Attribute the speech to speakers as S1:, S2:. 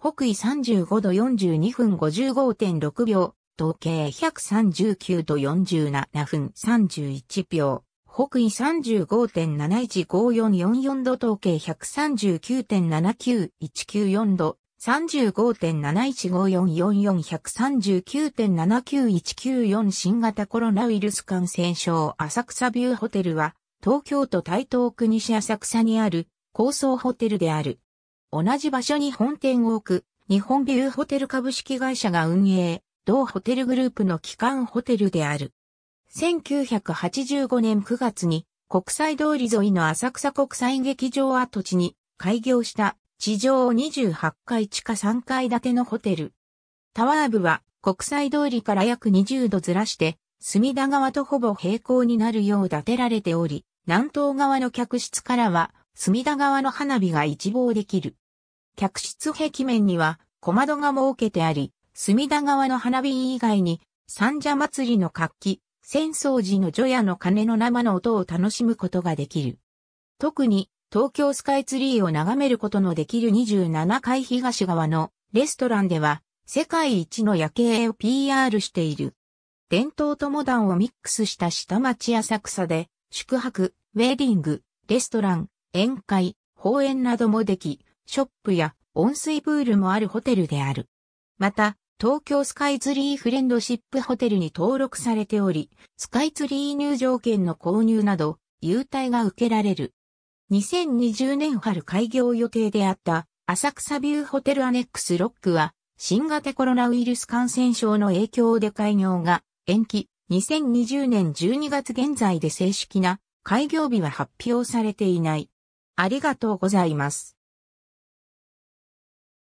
S1: 北緯35度42分55.6秒、東経
S2: 139度47分31秒、北緯35.715444度統計139.79194度、35.71544439.79194 1新型コロナウイルス感染症浅草ビューホテルは、東京都台東区西浅草にある高層ホテルである。同じ場所に本店を置く、日本ビューホテル株式会社が運営、同ホテルグループの機関ホテルである。1985年9月に国際通り沿いの浅草国際劇場跡地に開業した地上28階地下3階建てのホテル。タワー部は国際通りから約20度ずらして隅田川とほぼ平行になるよう建てられており、南東側の客室からは隅田川の花火が一望できる。客室壁面には小窓が設けてあり、隅田川の花火以外に、三社祭りの活気、浅草寺の除夜の鐘の生の音を楽しむことができる。特に、東京スカイツリーを眺めることのできる27階東側のレストランでは、世界一の夜景を PR している。伝統とモダンをミックスした下町浅草で、宿泊、ウェディング、レストラン、宴会、公園などもでき、ショップや温水プールもあるホテルである。また、東京スカイツリーフレンドシップホテルに登録されており、スカイツリー入場券の購入など、優待が受けられる。2020年春開業予定であった浅草ビューホテルアネックスロックは新型コロナウイルス感染症の影響で開業が延期2020年12月現在で正式な開業日は発
S1: 表されていない。ありがとうございます。